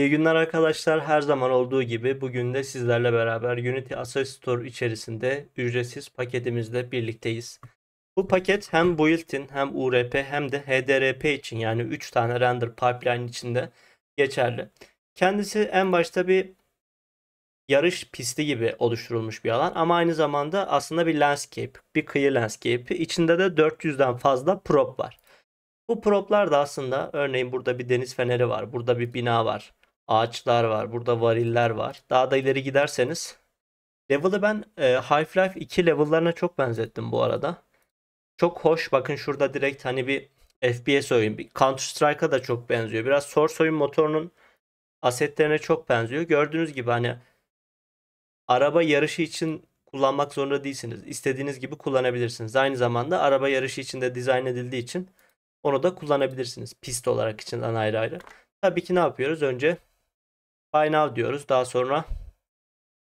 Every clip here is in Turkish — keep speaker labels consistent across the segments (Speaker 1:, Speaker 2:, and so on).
Speaker 1: İyi günler arkadaşlar. Her zaman olduğu gibi bugün de sizlerle beraber Unity Asset Store içerisinde ücretsiz paketimizle birlikteyiz. Bu paket hem built-in hem URP hem de HDRP için yani 3 tane render pipeline içinde geçerli. Kendisi en başta bir yarış pisti gibi oluşturulmuş bir alan ama aynı zamanda aslında bir landscape, bir kıyı landscape İçinde de 400'den fazla prop var. Bu proplar da aslında örneğin burada bir deniz feneri var, burada bir bina var, ağaçlar var. Burada variller var. Daha da ileri giderseniz level'ı ben e, Half-Life 2 level'larına çok benzettim bu arada. Çok hoş. Bakın şurada direkt hani bir FPS oyun. bir Counter Strike'a da çok benziyor. Biraz Source oyun motorunun asetlerine çok benziyor. Gördüğünüz gibi hani araba yarışı için kullanmak zorunda değilsiniz. İstediğiniz gibi kullanabilirsiniz. Aynı zamanda araba yarışı için de dizayn edildiği için onu da kullanabilirsiniz. Pist olarak içinden ayrı ayrı. Tabii ki ne yapıyoruz? Önce Buy Now diyoruz. Daha sonra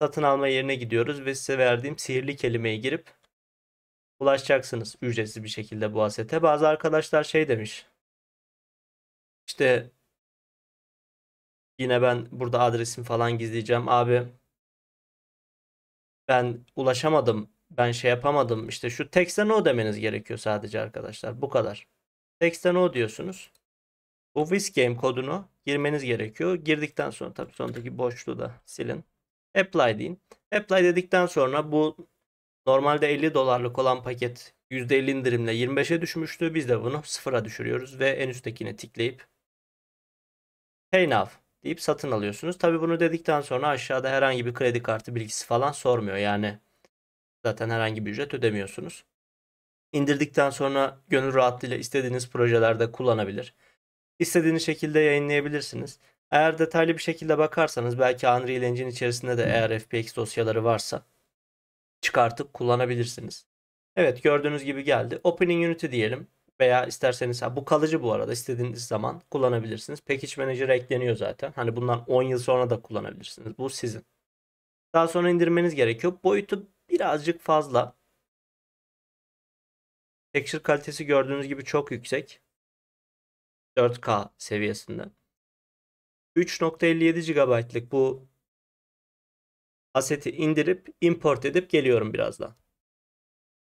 Speaker 1: satın alma yerine gidiyoruz ve size verdiğim sihirli kelimeye girip ulaşacaksınız ücretsiz bir şekilde bu asete. Bazı arkadaşlar şey demiş. İşte yine ben burada adresimi falan gizleyeceğim. Abi ben ulaşamadım. Ben şey yapamadım. İşte şu teksten o demeniz gerekiyor sadece arkadaşlar. Bu kadar. Teksten o diyorsunuz. Bu Game kodunu girmeniz gerekiyor. Girdikten sonra tabii sondaki boşluğu da silin. Apply deyin. Apply dedikten sonra bu normalde 50 dolarlık olan paket %50 indirimle 25'e düşmüştü. Biz de bunu sıfıra düşürüyoruz ve en üsttekini tıklayıp Pay Now deyip satın alıyorsunuz. Tabii bunu dedikten sonra aşağıda herhangi bir kredi kartı bilgisi falan sormuyor. Yani zaten herhangi bir ücret ödemiyorsunuz. İndirdikten sonra gönül rahatlığıyla istediğiniz projelerde kullanabilir istediğiniz şekilde yayınlayabilirsiniz. Eğer detaylı bir şekilde bakarsanız belki Unreal Engine içerisinde de eğer FPX dosyaları varsa çıkartıp kullanabilirsiniz. Evet gördüğünüz gibi geldi. Opening Unity diyelim veya isterseniz ha, bu kalıcı bu arada istediğiniz zaman kullanabilirsiniz. Package Manager ekleniyor zaten. Hani bundan 10 yıl sonra da kullanabilirsiniz. Bu sizin. Daha sonra indirmeniz gerekiyor. Boyutu birazcık fazla. Texture kalitesi gördüğünüz gibi çok yüksek. 4K seviyesinde. 3.57 GB'lık bu aseti indirip import edip geliyorum birazdan.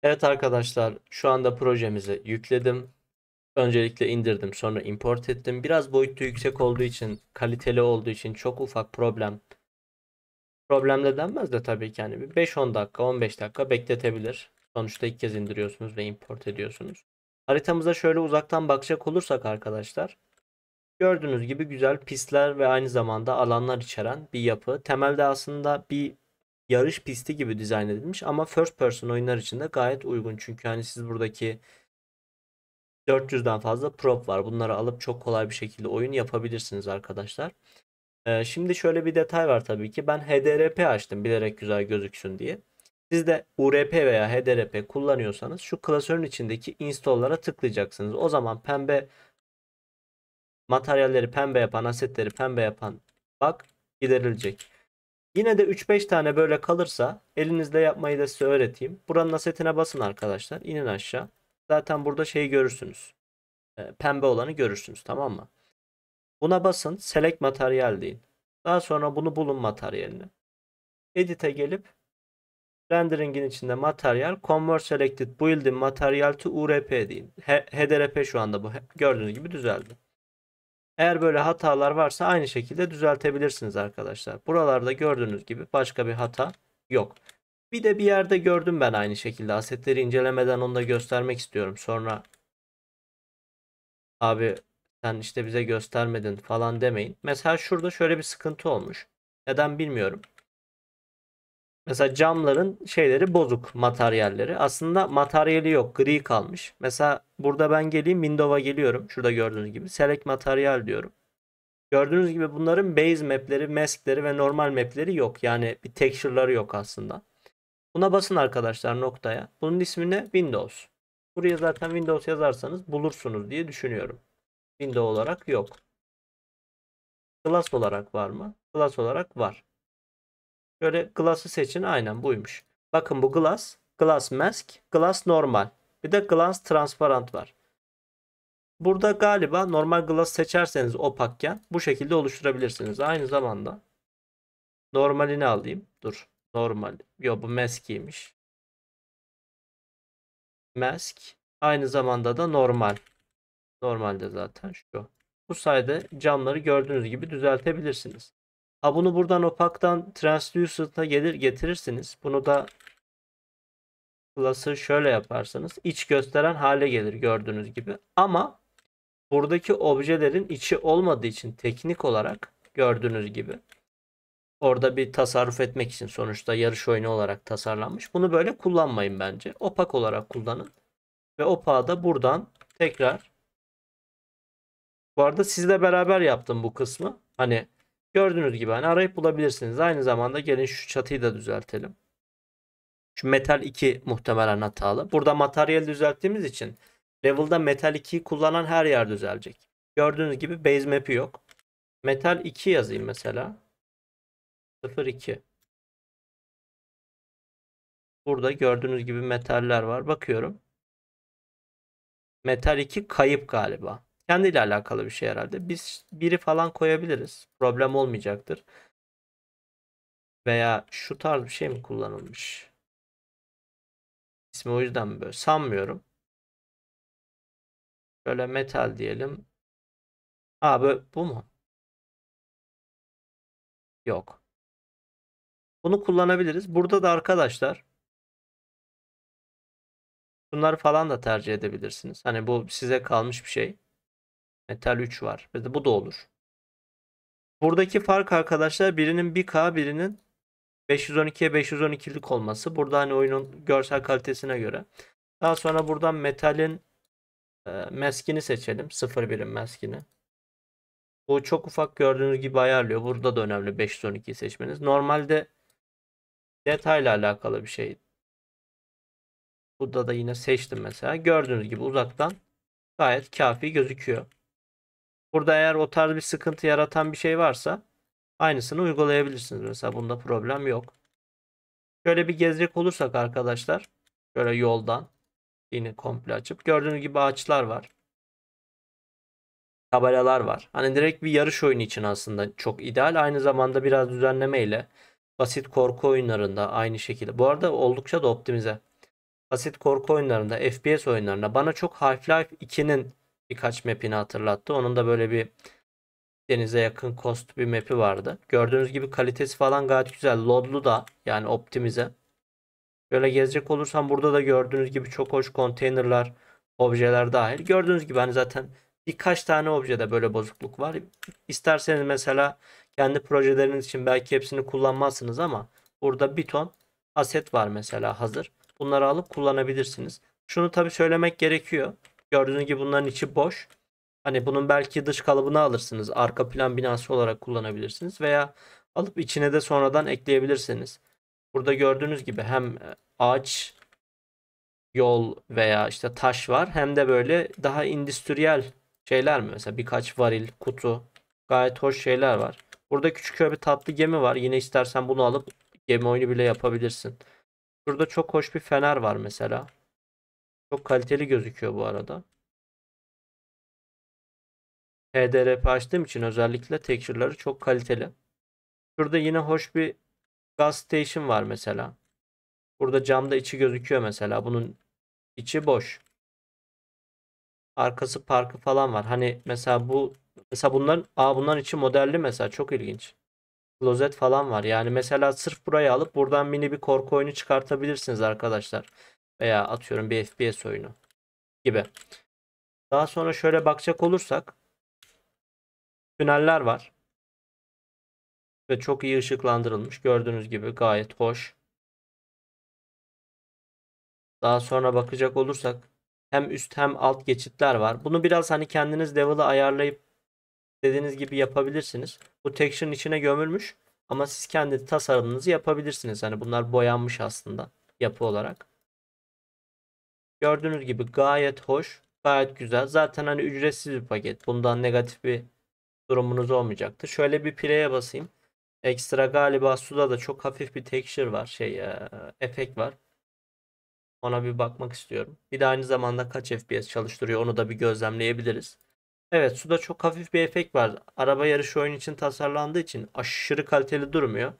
Speaker 1: Evet arkadaşlar şu anda projemizi yükledim. Öncelikle indirdim sonra import ettim. Biraz boyutu yüksek olduğu için kaliteli olduğu için çok ufak problem. Problem de denmez de tabii ki hani 5-10 dakika 15 dakika bekletebilir. Sonuçta ilk kez indiriyorsunuz ve import ediyorsunuz. Haritamıza şöyle uzaktan bakacak olursak arkadaşlar. Gördüğünüz gibi güzel pistler ve aynı zamanda alanlar içeren bir yapı. Temelde aslında bir yarış pisti gibi dizayn edilmiş ama first person oyunlar için de gayet uygun. Çünkü hani siz buradaki 400'den fazla prop var. Bunları alıp çok kolay bir şekilde oyun yapabilirsiniz arkadaşlar. Ee, şimdi şöyle bir detay var tabii ki. Ben HDRP açtım bilerek güzel gözüksün diye. Siz de URP veya HDRP kullanıyorsanız şu klasörün içindeki install'lara tıklayacaksınız. O zaman pembe materyalleri pembe yapan, asetleri pembe yapan bak giderilecek. Yine de 3-5 tane böyle kalırsa elinizde yapmayı da size öğreteyim. Buranın asetine basın arkadaşlar. İnin aşağı. Zaten burada şeyi görürsünüz. Ee, pembe olanı görürsünüz tamam mı? Buna basın. Select materyal deyin. Daha sonra bunu bulun materyalini. Edit'e gelip rendering'in içinde materyal convert selected building material to URP deyin. HDRP şu anda bu. Gördüğünüz gibi düzeldi. Eğer böyle hatalar varsa aynı şekilde düzeltebilirsiniz arkadaşlar. Buralarda gördüğünüz gibi başka bir hata yok. Bir de bir yerde gördüm ben aynı şekilde asetleri incelemeden onu da göstermek istiyorum. Sonra abi sen işte bize göstermedin falan demeyin. Mesela şurada şöyle bir sıkıntı olmuş. Neden bilmiyorum. Mesela camların şeyleri bozuk materyalleri. Aslında materyali yok gri kalmış. Mesela burada ben geleyim Windows'a geliyorum. Şurada gördüğünüz gibi select materyal diyorum. Gördüğünüz gibi bunların base mapleri, maskleri ve normal mapleri yok. Yani bir texture'ları yok aslında. Buna basın arkadaşlar noktaya. Bunun ismi ne? Windows. Buraya zaten Windows yazarsanız bulursunuz diye düşünüyorum. Windows olarak yok. Class olarak var mı? Class olarak var. Şöyle glass'ı seçin. Aynen buymuş. Bakın bu glass. Glass mask. Glass normal. Bir de glass transparent var. Burada galiba normal glass seçerseniz opakken bu şekilde oluşturabilirsiniz. Aynı zamanda normalini alayım. Dur. Normal. Yo bu mask'iymiş. Mask. Aynı zamanda da normal. Normalde zaten şu. Bu sayede camları gördüğünüz gibi düzeltebilirsiniz. Ha bunu buradan opaktan translucent'a gelir getirirsiniz. Bunu da class'ı şöyle yaparsanız iç gösteren hale gelir gördüğünüz gibi. Ama buradaki objelerin içi olmadığı için teknik olarak gördüğünüz gibi orada bir tasarruf etmek için sonuçta yarış oyunu olarak tasarlanmış. Bunu böyle kullanmayın bence. Opak olarak kullanın. Ve opağı da buradan tekrar bu arada sizle beraber yaptım bu kısmı. Hani Gördüğünüz gibi hani arayıp bulabilirsiniz. Aynı zamanda gelin şu çatıyı da düzeltelim. Şu metal 2 muhtemelen hatalı. Burada materyal düzelttiğimiz için level'da metal 2'yi kullanan her yer düzelecek. Gördüğünüz gibi base map'i yok. Metal 2 yazayım mesela. 02. Burada gördüğünüz gibi metaller var. Bakıyorum. Metal 2 kayıp galiba. Kendiyle alakalı bir şey herhalde. Biz biri falan koyabiliriz. Problem olmayacaktır. Veya şu tarz bir şey mi kullanılmış? İsmi o yüzden mi böyle? Sanmıyorum. Şöyle metal diyelim. Aa böyle, bu mu? Yok. Bunu kullanabiliriz. Burada da arkadaşlar bunları falan da tercih edebilirsiniz. Hani bu size kalmış bir şey. Metal 3 var. Ve bu da olur. Buradaki fark arkadaşlar birinin 1K birinin 512'ye 512'lik olması. Burada hani oyunun görsel kalitesine göre. Daha sonra buradan metalin e, meskini seçelim. 0 birim meskini. Bu çok ufak gördüğünüz gibi ayarlıyor. Burada da önemli 512'yi seçmeniz. Normalde detayla alakalı bir şey. Burada da yine seçtim mesela. Gördüğünüz gibi uzaktan gayet kafi gözüküyor. Burada eğer o tarz bir sıkıntı yaratan bir şey varsa aynısını uygulayabilirsiniz. Mesela bunda problem yok. Şöyle bir gezecek olursak arkadaşlar. Şöyle yoldan yine komple açıp gördüğünüz gibi ağaçlar var. Tabelalar var. Hani direkt bir yarış oyunu için aslında çok ideal. Aynı zamanda biraz düzenleme ile basit korku oyunlarında aynı şekilde. Bu arada oldukça da optimize. Basit korku oyunlarında, FPS oyunlarında bana çok Half-Life 2'nin birkaç map'ini hatırlattı. Onun da böyle bir denize yakın cost bir map'i vardı. Gördüğünüz gibi kalitesi falan gayet güzel. Lodlu da yani optimize. Böyle gezecek olursam burada da gördüğünüz gibi çok hoş konteynerlar, objeler dahil. Gördüğünüz gibi hani zaten birkaç tane objede böyle bozukluk var. İsterseniz mesela kendi projeleriniz için belki hepsini kullanmazsınız ama burada bir ton aset var mesela hazır. Bunları alıp kullanabilirsiniz. Şunu tabi söylemek gerekiyor. Gördüğünüz gibi bunların içi boş. Hani bunun belki dış kalıbını alırsınız. Arka plan binası olarak kullanabilirsiniz veya alıp içine de sonradan ekleyebilirsiniz. Burada gördüğünüz gibi hem e, ağaç, yol veya işte taş var hem de böyle daha endüstriyel şeyler mi? Mesela birkaç varil, kutu gayet hoş şeyler var. Burada küçük bir tatlı gemi var. Yine istersen bunu alıp gemi oyunu bile yapabilirsin. Burada çok hoş bir fener var mesela. Çok kaliteli gözüküyor bu arada. HDRP açtığım için özellikle tekstürleri çok kaliteli. Şurada yine hoş bir gas station var mesela. Burada camda içi gözüküyor mesela. Bunun içi boş. Arkası parkı falan var. Hani mesela bu mesela bunların aa bunların içi modelli mesela çok ilginç. Klozet falan var. Yani mesela sırf burayı alıp buradan mini bir korku oyunu çıkartabilirsiniz arkadaşlar veya atıyorum bir FPS oyunu gibi. Daha sonra şöyle bakacak olursak tüneller var. Ve çok iyi ışıklandırılmış. Gördüğünüz gibi gayet hoş. Daha sonra bakacak olursak hem üst hem alt geçitler var. Bunu biraz hani kendiniz level'ı ayarlayıp dediğiniz gibi yapabilirsiniz. Bu texture'ın içine gömülmüş ama siz kendi tasarımınızı yapabilirsiniz. Hani bunlar boyanmış aslında yapı olarak. Gördüğünüz gibi gayet hoş. Gayet güzel. Zaten hani ücretsiz bir paket. Bundan negatif bir durumunuz olmayacaktı. Şöyle bir play'e basayım. Ekstra galiba suda da çok hafif bir texture var. Şey e, efekt var. Ona bir bakmak istiyorum. Bir de aynı zamanda kaç FPS çalıştırıyor onu da bir gözlemleyebiliriz. Evet suda çok hafif bir efekt var. Araba yarışı oyun için tasarlandığı için aşırı kaliteli durmuyor.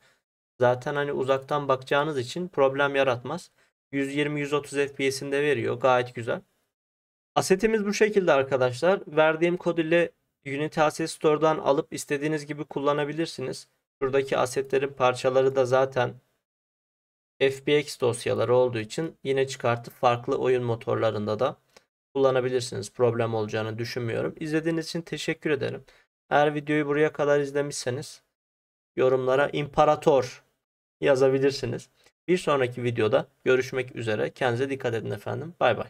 Speaker 1: Zaten hani uzaktan bakacağınız için problem yaratmaz. 120-130 FPS'inde veriyor. Gayet güzel. Asetimiz bu şekilde arkadaşlar. Verdiğim kod ile Unity Asset Store'dan alıp istediğiniz gibi kullanabilirsiniz. Buradaki asetlerin parçaları da zaten FBX dosyaları olduğu için yine çıkartıp farklı oyun motorlarında da kullanabilirsiniz. Problem olacağını düşünmüyorum. İzlediğiniz için teşekkür ederim. Eğer videoyu buraya kadar izlemişseniz yorumlara imparator yazabilirsiniz. Bir sonraki videoda görüşmek üzere. Kendinize dikkat edin efendim. Bay bay.